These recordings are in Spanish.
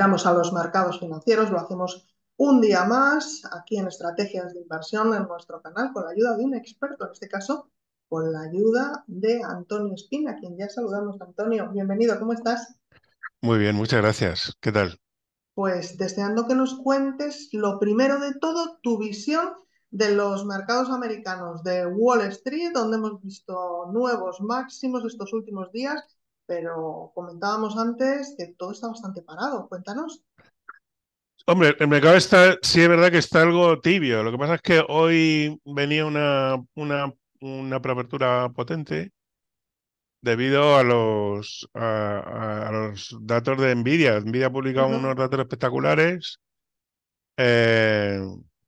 a los mercados financieros, lo hacemos un día más aquí en Estrategias de Inversión en nuestro canal con la ayuda de un experto, en este caso con la ayuda de Antonio Espina, quien ya saludamos. Antonio, bienvenido, ¿cómo estás? Muy bien, muchas gracias. ¿Qué tal? Pues deseando que nos cuentes lo primero de todo, tu visión de los mercados americanos de Wall Street, donde hemos visto nuevos máximos estos últimos días pero comentábamos antes que todo está bastante parado. Cuéntanos. Hombre, el mercado está, sí es verdad que está algo tibio. Lo que pasa es que hoy venía una, una, una preapertura potente debido a los, a, los datos de Nvidia. Nvidia ha publicado unos datos espectaculares eh,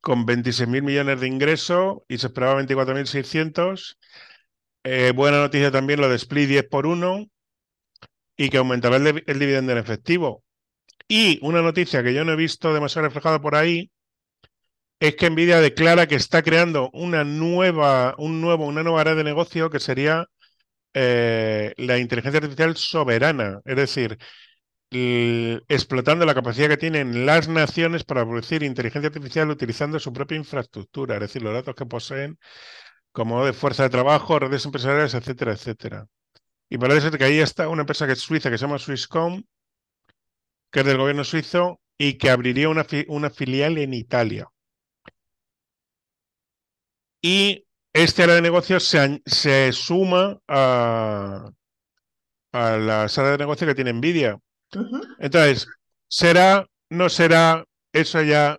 con 26.000 millones de ingresos y se esperaba 24.600. Eh, buena noticia también lo de Split 10 por 1 y que aumentará el, dividendo en efectivo. Y una noticia que yo no he visto demasiado reflejada por ahí es que Nvidia declara que está creando una nueva, un nuevo, una nueva área de negocio que sería eh, la inteligencia artificial soberana, es decir, explotando la capacidad que tienen las naciones para producir inteligencia artificial utilizando su propia infraestructura, es decir, los datos que poseen como de fuerza de trabajo, redes empresariales, etcétera, etcétera. Y parece ser que ahí está una empresa que es suiza, que se llama Swisscom, que es del gobierno suizo y que abriría una, una filial en Italia. Y este área de negocios se, suma a, a la sala de negocios que tiene Nvidia. Entonces, será, no será, eso ya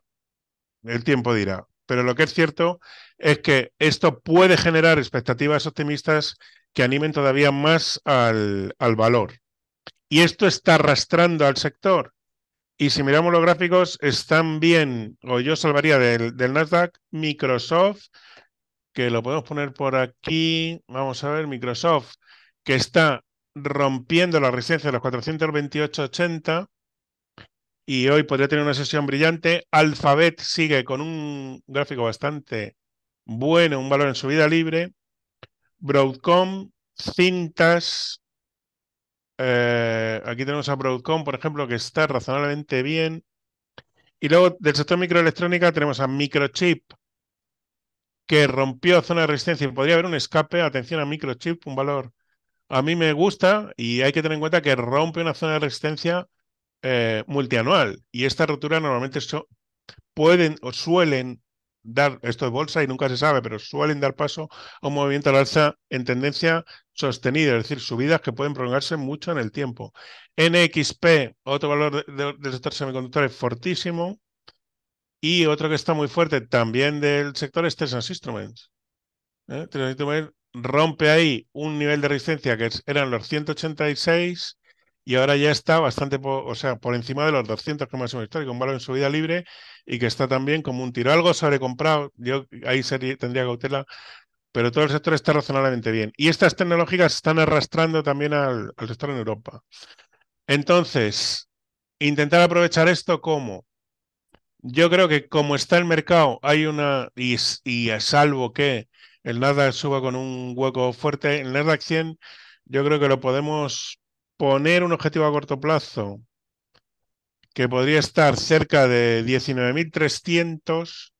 el tiempo dirá. Pero lo que es cierto es que esto puede generar expectativas optimistas que animen todavía más al, valor. Y esto está arrastrando al sector. Y si miramos los gráficos, están bien, o yo salvaría del, del, Nasdaq, Microsoft, que lo podemos poner por aquí, vamos a ver, Microsoft, que está rompiendo la resistencia de los 428.80 y hoy podría tener una sesión brillante. Alphabet sigue con un gráfico bastante bueno, un valor en vida libre. Broadcom, cintas. Eh, aquí tenemos a Broadcom, por ejemplo, que está razonablemente bien. Y luego del sector microelectrónica tenemos a Microchip, que rompió zona de resistencia y podría haber un escape. Atención a Microchip, un valor. A mí me gusta y hay que tener en cuenta que rompe una zona de resistencia eh, multianual. Y esta rotura normalmente pueden o suelen dar, esto de bolsa y nunca se sabe, pero suelen dar paso a un movimiento al alza en tendencia sostenida, es decir, subidas que pueden prolongarse mucho en el tiempo. NXP, otro valor del sector es fortísimo. Y otro que está muy fuerte también del sector es Texas Instruments. ¿Eh? Instruments rompe ahí un nivel de resistencia que eran los 186 y ahora ya está bastante, o sea, por encima de los 200 que máximo histórico, un valor en su vida libre y que está también como un tiro. Algo sobrecomprado, yo ahí tendría cautela, pero todo el sector está razonablemente bien. Y estas tecnológicas están arrastrando también al, sector en Europa. Entonces, intentar aprovechar esto como yo creo que como está el mercado, hay una, y, a salvo que el Nasdaq suba con un hueco fuerte, el Nasdaq 100, yo creo que lo podemos poner un objetivo a corto plazo que podría estar cerca de 19.300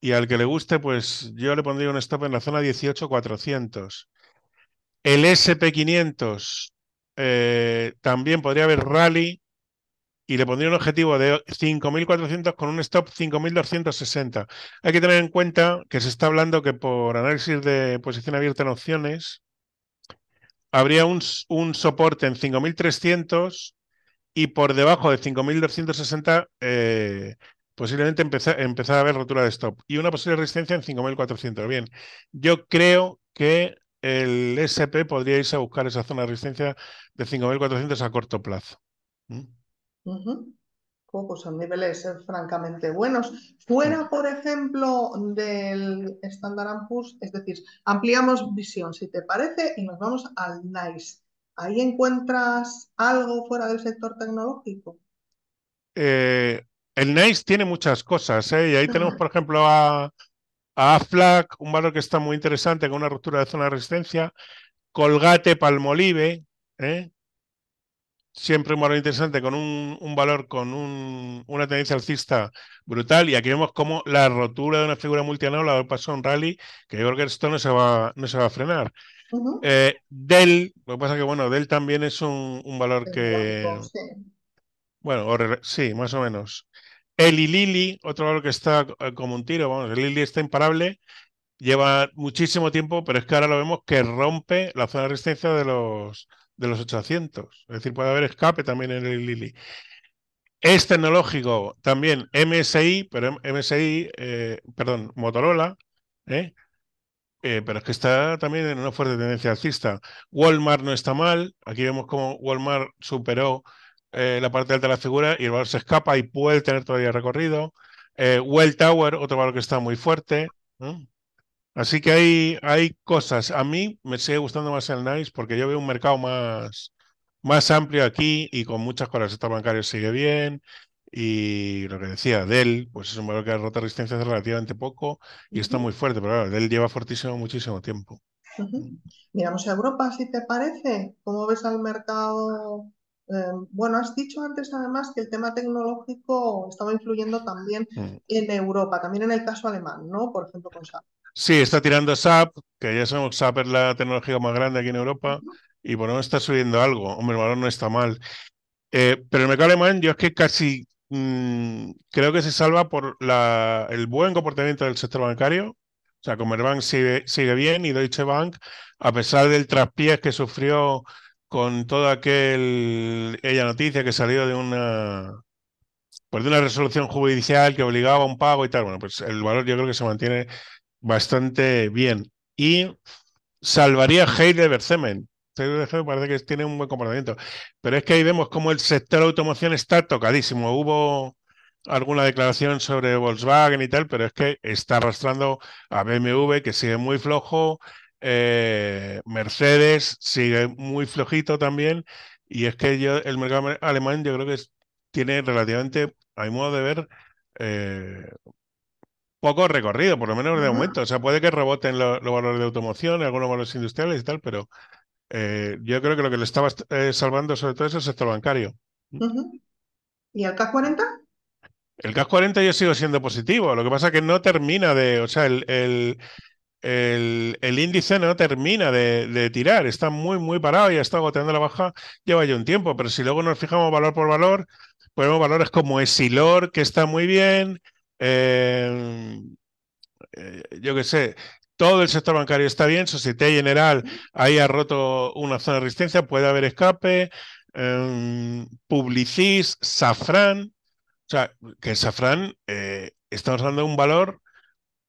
y al que le guste, pues yo le pondría un stop en la zona 18.400. El SP500 eh, también podría haber rally y le pondría un objetivo de 5.400 con un stop 5.260. Hay que tener en cuenta que se está hablando que por análisis de posición abierta en opciones, habría un, un soporte en 5300 y por debajo de 5260 eh, posiblemente empezar empezar a haber rotura de stop y una posible resistencia en 5400. Bien, yo creo que el SP podría irse a buscar esa zona de resistencia de 5400 a corto plazo. ¿Mm? pues son niveles francamente buenos. Fuera, por ejemplo, del Standard Poor's, es decir, ampliamos visión, si te parece, y nos vamos al NICE. ¿Ahí encuentras algo fuera del sector tecnológico? Eh, el NICE tiene muchas cosas, ¿eh? y ahí tenemos, por ejemplo, a, a AFLAC, un valor que está muy interesante, con una ruptura de zona de resistencia, Colgate Palmolive, ¿eh? siempre un valor interesante con un, valor con una tendencia alcista brutal y aquí vemos como la rotura de una figura multianual la pasó un rally que yo creo que esto no se va, no se va a frenar. Eh, Dell, lo que pasa que bueno, Dell también es un, valor que... Bueno, sí, más o menos. Eli Lili, otro valor que está eh, como un tiro, vamos, el Lili está imparable, lleva muchísimo tiempo, pero es que ahora lo vemos que rompe la zona de resistencia de los de los 800. Es decir, puede haber escape también en el Lili. Es tecnológico también MSI, pero MSI, eh, perdón, Motorola, ¿eh? Eh, pero es que está también en una fuerte tendencia alcista. Walmart no está mal, aquí vemos cómo Walmart superó la parte alta de la figura y el valor se escapa y puede tener todavía recorrido. Well Tower, otro valor que está muy fuerte. Así que hay, hay cosas. A mí me sigue gustando más el NICE porque yo veo un mercado más, más amplio aquí y con muchas cosas. El sector sigue bien y lo que decía, Dell, pues es un valor que ha roto resistencias relativamente poco y está muy fuerte, pero claro, Dell lleva fortísimo muchísimo tiempo. Miramos a Europa, si te parece, ¿cómo ves al mercado? Eh, bueno, has dicho antes además que el tema tecnológico estaba influyendo también mm. en Europa, también en el caso alemán, ¿no? Por ejemplo, con SAP. Sí, está tirando SAP, que ya sabemos que SAP es la tecnología más grande aquí en Europa, y por lo está subiendo algo. Hombre, el valor no está mal. Eh, pero el mercado alemán, yo es que casi mm, creo que se salva por la, el buen comportamiento del sector bancario. O sea, Comerbank sigue, bien y Deutsche Bank, a pesar del traspiés que sufrió con toda aquella noticia que salió de una pues de una resolución judicial que obligaba a un pago y tal. Bueno, pues el valor yo creo que se mantiene bastante bien. Y salvaría a Heide Bercemen. parece que tiene un buen comportamiento. Pero es que ahí vemos cómo el sector automoción está tocadísimo. Hubo alguna declaración sobre Volkswagen y tal, pero es que está arrastrando a BMW, que sigue muy flojo, eh, Mercedes sigue muy flojito también, y es que yo, el mercado alemán yo creo que tiene relativamente, ...hay modo de ver, eh, poco recorrido, por lo menos de momento O sea, puede que reboten los valores de automoción, algunos valores industriales y tal, pero eh, yo creo que lo que le estaba eh, salvando sobre todo es el sector bancario. ¿Y el CAC 40? El CAC 40 yo sigo siendo positivo, lo que pasa es que no termina de, o sea, el, el, el, índice no termina de, tirar, está muy, muy parado y ha estado goteando la baja, lleva ya un tiempo, pero si luego nos fijamos valor por valor, ponemos valores como Esilor, que está muy bien, eh, yo qué sé, todo el sector bancario está bien, Societe General ahí ha roto una zona de resistencia, puede haber escape, em, Publicis, Safran, o sea, que Safran eh, estamos hablando de un valor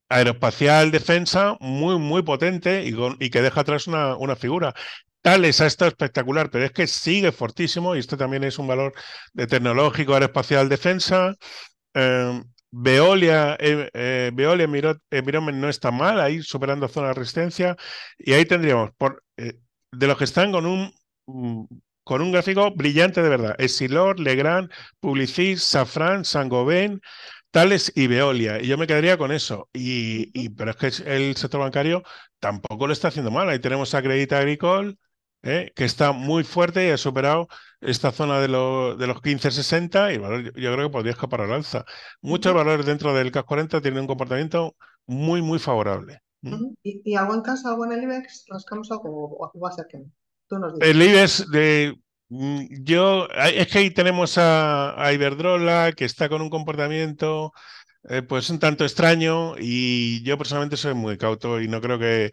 aeroespacial, defensa, muy, muy potente y, que deja atrás una, una figura. Tales ha estado espectacular, pero es que sigue fortísimo y esto también es un valor de tecnológico, aeroespacial, defensa. Em, Veolia, eh, eh Veolia eh, no está mal, ahí superando zona de resistencia. Y ahí tendríamos, por, eh, de los que están con un mm, con un gráfico brillante de verdad. Esilor, Legrand, Publicis, Safran, Sangobén, Tales y Veolia. Y yo me quedaría con eso. Y, pero es que el sector bancario tampoco lo está haciendo mal. Ahí tenemos a Credit Agricole, ¿eh? que está muy fuerte y ha superado esta zona de, de los 15-60 y valor, yo, creo que podría escapar al alza. Muchos valores dentro del cas 40 tienen un comportamiento muy, muy favorable. ¿Y, y algo en casa, algo en el IBEX? ¿Nos algo o a que Tú nos dices. El IBEX de... Mm, yo, es que ahí tenemos a, a Iberdrola, que está con un comportamiento eh, pues un tanto extraño y yo personalmente soy muy cauto y no creo que,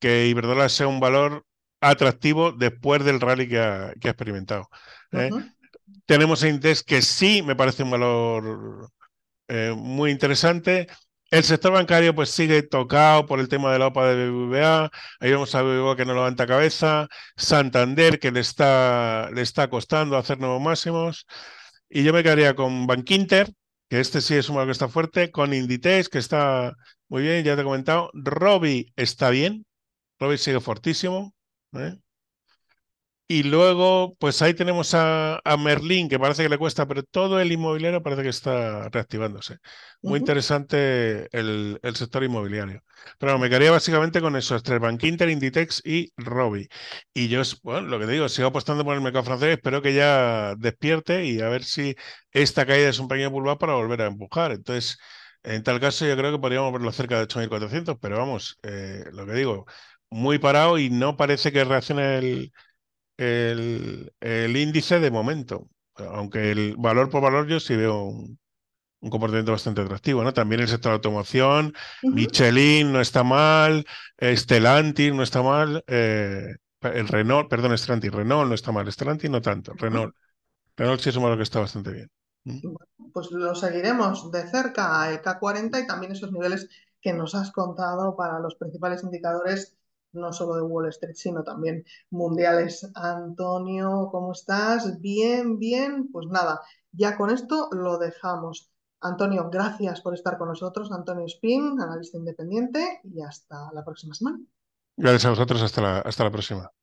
que Iberdrola sea un valor atractivo después del rally que ha, experimentado. ¿eh? Tenemos a Intex que sí me parece un valor eh, muy interesante. El sector bancario pues sigue tocado por el tema de la OPA de BBVA. Ahí vamos a BBVA que no levanta cabeza. Santander que le está, le está costando hacer nuevos máximos. Y yo me quedaría con Inter que este sí es un valor que está fuerte. Con Inditex, que está muy bien, ya te he comentado. Robi está bien. Robi sigue fortísimo. ¿eh? Y luego, pues ahí tenemos a, a, Merlín, que parece que le cuesta, pero todo el inmobiliario parece que está reactivándose. Muy interesante el, sector inmobiliario. Pero me quedaría básicamente con esos tres, Bankinter, Inditex y Robi. Y yo, bueno, lo que digo, sigo apostando por el mercado francés, espero que ya despierte y a ver si esta caída es un pequeño pulgar para volver a empujar. Entonces, en tal caso, yo creo que podríamos verlo cerca de 8.400, pero vamos, eh, lo que digo, muy parado y no parece que reaccione el, el, índice de momento. Aunque el valor por valor yo sí veo un, comportamiento bastante atractivo, ¿no? También el sector de automoción, Michelin no está mal, Stellantis no está mal, eh, el Renault, perdón, Stellantis, Renault no está mal, Stellantis no tanto, Renault. Renault sí es un valor que está bastante bien. Mm. Pues lo seguiremos de cerca, el K40 y también esos niveles que nos has contado para los principales indicadores no solo de Wall Street, sino también mundiales. Antonio, ¿cómo estás? Bien, bien. Pues nada, ya con esto lo dejamos. Antonio, gracias por estar con nosotros. Antonio Spin, analista independiente, y hasta la próxima semana. Gracias a vosotros, hasta la, hasta la próxima.